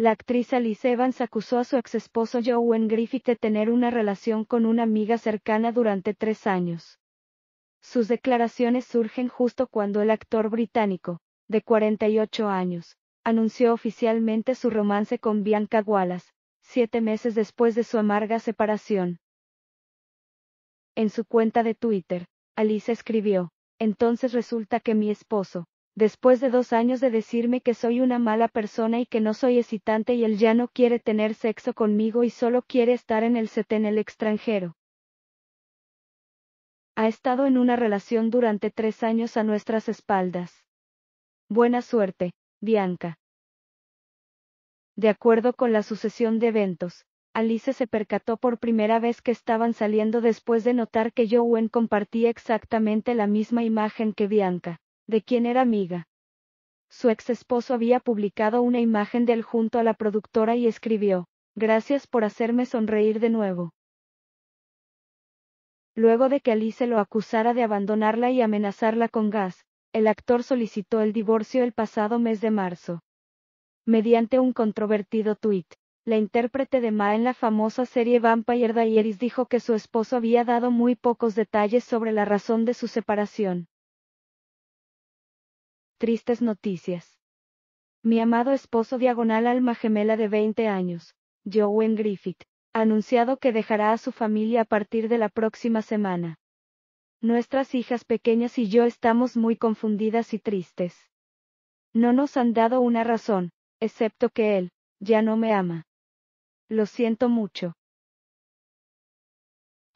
La actriz Alice Evans acusó a su exesposo Joe Griffith de tener una relación con una amiga cercana durante tres años. Sus declaraciones surgen justo cuando el actor británico, de 48 años, anunció oficialmente su romance con Bianca Wallace, siete meses después de su amarga separación. En su cuenta de Twitter, Alice escribió, entonces resulta que mi esposo, después de dos años de decirme que soy una mala persona y que no soy excitante y él ya no quiere tener sexo conmigo y solo quiere estar en el set en el extranjero. Ha estado en una relación durante tres años a nuestras espaldas. Buena suerte, Bianca. De acuerdo con la sucesión de eventos, Alice se percató por primera vez que estaban saliendo después de notar que Joen compartía exactamente la misma imagen que Bianca de quien era amiga. Su ex esposo había publicado una imagen de él junto a la productora y escribió, Gracias por hacerme sonreír de nuevo. Luego de que Alice lo acusara de abandonarla y amenazarla con gas, el actor solicitó el divorcio el pasado mes de marzo. Mediante un controvertido tuit, la intérprete de Ma en la famosa serie Vampire Diaries dijo que su esposo había dado muy pocos detalles sobre la razón de su separación tristes noticias. Mi amado esposo diagonal alma gemela de 20 años, Jowen Griffith, ha anunciado que dejará a su familia a partir de la próxima semana. Nuestras hijas pequeñas y yo estamos muy confundidas y tristes. No nos han dado una razón, excepto que él, ya no me ama. Lo siento mucho.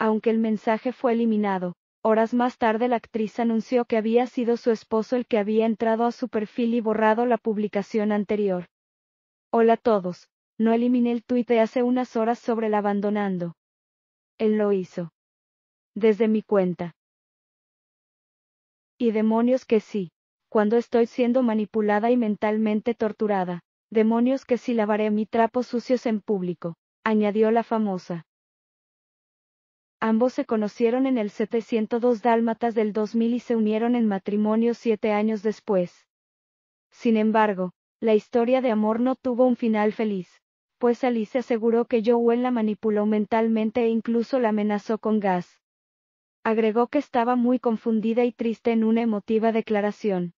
Aunque el mensaje fue eliminado, Horas más tarde la actriz anunció que había sido su esposo el que había entrado a su perfil y borrado la publicación anterior. Hola a todos, no eliminé el tuit de hace unas horas sobre el abandonando. Él lo hizo. Desde mi cuenta. Y demonios que sí, cuando estoy siendo manipulada y mentalmente torturada, demonios que sí lavaré mi trapo sucios en público, añadió la famosa. Ambos se conocieron en el 702 Dálmatas del 2000 y se unieron en matrimonio siete años después. Sin embargo, la historia de amor no tuvo un final feliz, pues Alice aseguró que Wen la manipuló mentalmente e incluso la amenazó con gas. Agregó que estaba muy confundida y triste en una emotiva declaración.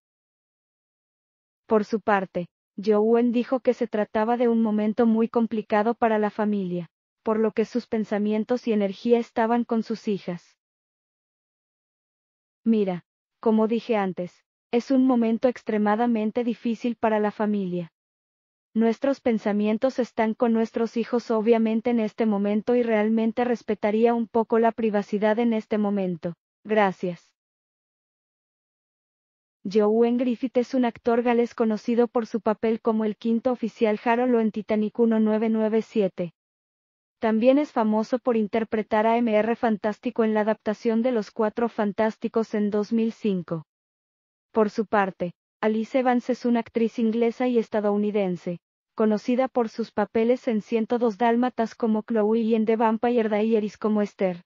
Por su parte, Wen dijo que se trataba de un momento muy complicado para la familia por lo que sus pensamientos y energía estaban con sus hijas. Mira, como dije antes, es un momento extremadamente difícil para la familia. Nuestros pensamientos están con nuestros hijos obviamente en este momento y realmente respetaría un poco la privacidad en este momento. Gracias. Joe Griffith es un actor gales conocido por su papel como el quinto oficial Harolo en Titanic 1997. También es famoso por interpretar a Mr. Fantástico en la adaptación de Los Cuatro Fantásticos en 2005. Por su parte, Alice Evans es una actriz inglesa y estadounidense, conocida por sus papeles en 102 Dálmatas como Chloe y en The Vampire Diaries como Esther.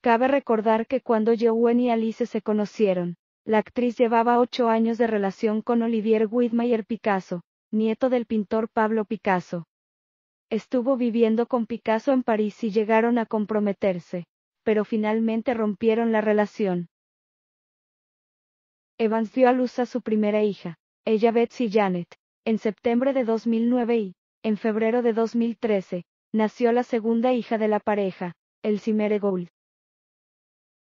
Cabe recordar que cuando Wen y Alice se conocieron, la actriz llevaba ocho años de relación con Olivier Widmayer Picasso, nieto del pintor Pablo Picasso. Estuvo viviendo con Picasso en París y llegaron a comprometerse, pero finalmente rompieron la relación. Evans dio a luz a su primera hija, ella Betsy Janet, en septiembre de 2009 y, en febrero de 2013, nació la segunda hija de la pareja, Elsie Gould.